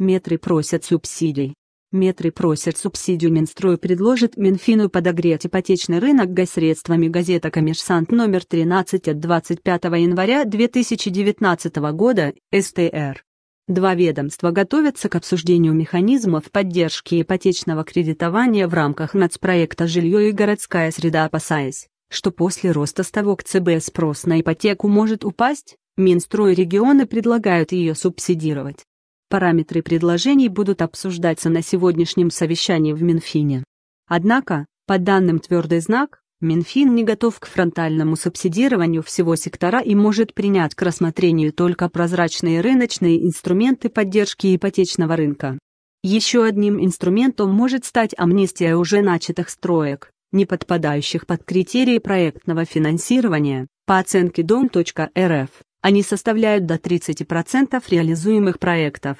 Метры просят субсидий. Метры просят субсидию Минстрой предложит Минфину подогреть ипотечный рынок госсредствами газета «Коммерсант» номер 13 от 25 января 2019 года, СТР. Два ведомства готовятся к обсуждению механизмов поддержки ипотечного кредитования в рамках нацпроекта «Жилье и городская среда», опасаясь, что после роста ставок ЦБ спрос на ипотеку может упасть, Минстрой регионы предлагают ее субсидировать. Параметры предложений будут обсуждаться на сегодняшнем совещании в Минфине. Однако, по данным «Твердый знак», Минфин не готов к фронтальному субсидированию всего сектора и может принять к рассмотрению только прозрачные рыночные инструменты поддержки ипотечного рынка. Еще одним инструментом может стать амнистия уже начатых строек, не подпадающих под критерии проектного финансирования, по оценке дом.рф. Они составляют до 30% реализуемых проектов.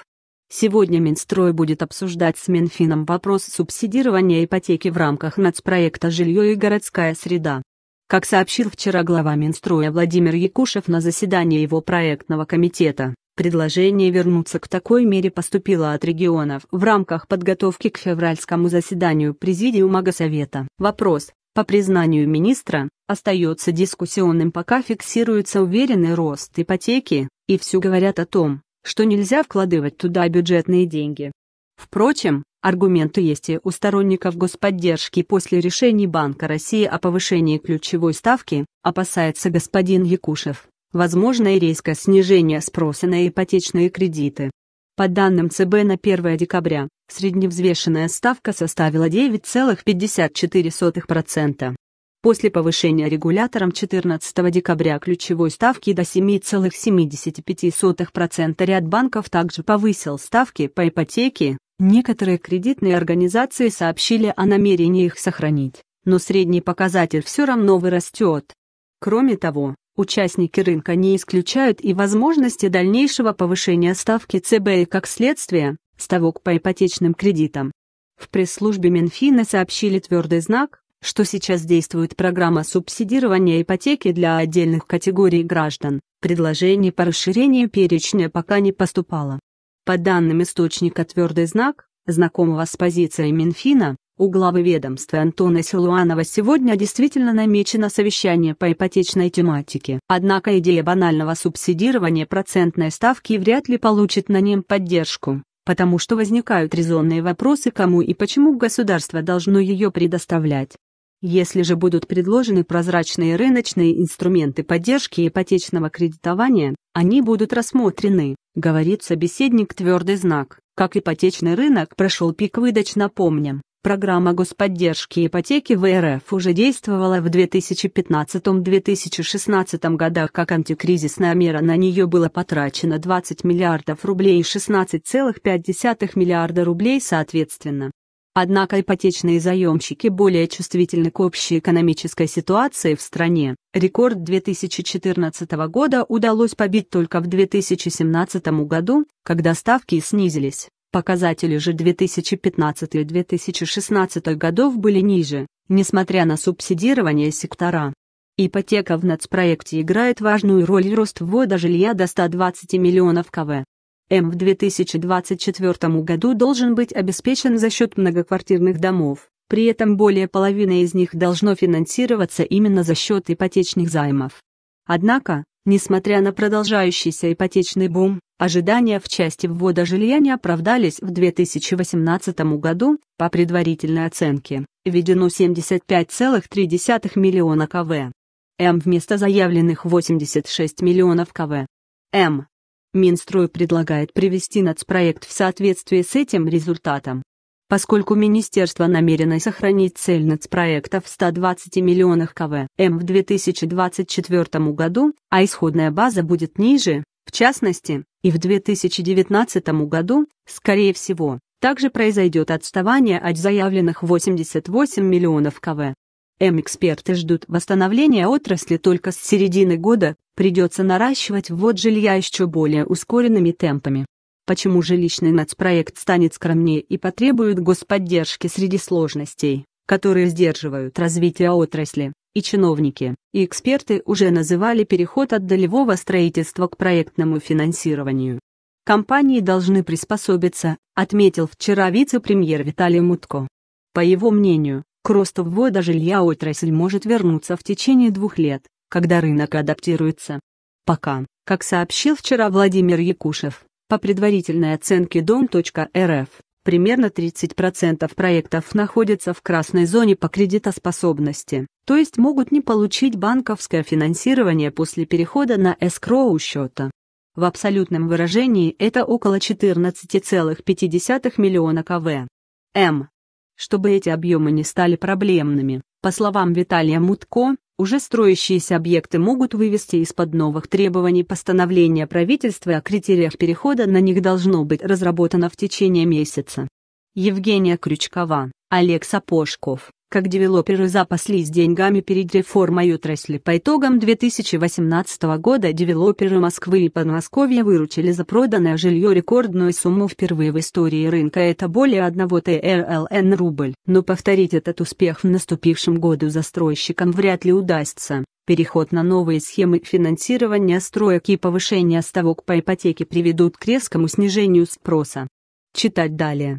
Сегодня Минстрой будет обсуждать с Минфином вопрос субсидирования ипотеки в рамках нацпроекта «Жилье и городская среда». Как сообщил вчера глава Минстроя Владимир Якушев на заседании его проектного комитета, предложение вернуться к такой мере поступило от регионов в рамках подготовки к февральскому заседанию Президиума Госсовета. Вопрос, по признанию министра, остается дискуссионным пока фиксируется уверенный рост ипотеки, и все говорят о том, что нельзя вкладывать туда бюджетные деньги. Впрочем, аргументы есть и у сторонников господдержки после решений Банка России о повышении ключевой ставки, опасается господин Якушев, возможно и резкое снижение спроса на ипотечные кредиты. По данным ЦБ на 1 декабря, Средневзвешенная ставка составила 9,54%. После повышения регулятором 14 декабря ключевой ставки до 7,75% ряд банков также повысил ставки по ипотеке. Некоторые кредитные организации сообщили о намерении их сохранить, но средний показатель все равно вырастет. Кроме того, участники рынка не исключают и возможности дальнейшего повышения ставки ЦБ и, как следствие, ставок по ипотечным кредитам. В пресс-службе Минфина сообщили твердый знак, что сейчас действует программа субсидирования ипотеки для отдельных категорий граждан. Предложений по расширению перечня пока не поступало. По данным источника «Твердый знак», знакомого с позицией Минфина, у главы ведомства Антона Силуанова сегодня действительно намечено совещание по ипотечной тематике. Однако идея банального субсидирования процентной ставки вряд ли получит на нем поддержку потому что возникают резонные вопросы, кому и почему государство должно ее предоставлять. Если же будут предложены прозрачные рыночные инструменты поддержки ипотечного кредитования, они будут рассмотрены, говорит собеседник твердый знак. Как ипотечный рынок прошел пик выдач, напомним, Программа господдержки ипотеки в РФ уже действовала в 2015-2016 годах как антикризисная мера. На нее было потрачено 20 миллиардов рублей и 16,5 миллиарда рублей соответственно. Однако ипотечные заемщики более чувствительны к общей экономической ситуации в стране. Рекорд 2014 года удалось побить только в 2017 году, когда ставки снизились. Показатели же 2015 и 2016 годов были ниже, несмотря на субсидирование сектора. Ипотека в нацпроекте играет важную роль рост ввода жилья до 120 миллионов КВ. М в 2024 году должен быть обеспечен за счет многоквартирных домов, при этом более половины из них должно финансироваться именно за счет ипотечных займов. Однако, Несмотря на продолжающийся ипотечный бум, ожидания в части ввода жилья не оправдались в 2018 году, по предварительной оценке, введено 75,3 миллиона КВ. М вместо заявленных 86 миллионов КВ. М. Минстрой предлагает привести нацпроект в соответствии с этим результатом. Поскольку министерство намерено сохранить цель нацпроекта в 120 миллионах КВ М в 2024 году, а исходная база будет ниже, в частности, и в 2019 году, скорее всего, также произойдет отставание от заявленных 88 миллионов КВ. М-эксперты ждут восстановления отрасли только с середины года, придется наращивать ввод жилья еще более ускоренными темпами почему жилищный нацпроект станет скромнее и потребует господдержки среди сложностей, которые сдерживают развитие отрасли, и чиновники, и эксперты уже называли переход от долевого строительства к проектному финансированию. Компании должны приспособиться, отметил вчера вице-премьер Виталий Мутко. По его мнению, к росту ввода жилья отрасль может вернуться в течение двух лет, когда рынок адаптируется. Пока, как сообщил вчера Владимир Якушев, по предварительной оценке дом.рф, примерно 30% проектов находятся в красной зоне по кредитоспособности, то есть могут не получить банковское финансирование после перехода на эскроу счета. В абсолютном выражении это около 14,5 миллиона КВ. М. Чтобы эти объемы не стали проблемными, по словам Виталия Мутко, уже строящиеся объекты могут вывести из-под новых требований постановления правительства о критериях перехода на них должно быть разработано в течение месяца. Евгения Крючкова, Олег Сапожков как девелоперы запаслись деньгами перед реформой отрасли. По итогам 2018 года девелоперы Москвы и Подмосковья выручили за проданное жилье рекордную сумму впервые в истории рынка, это более 1 ТРЛН рубль. Но повторить этот успех в наступившем году застройщикам вряд ли удастся. Переход на новые схемы финансирования строек и повышение ставок по ипотеке приведут к резкому снижению спроса. Читать далее.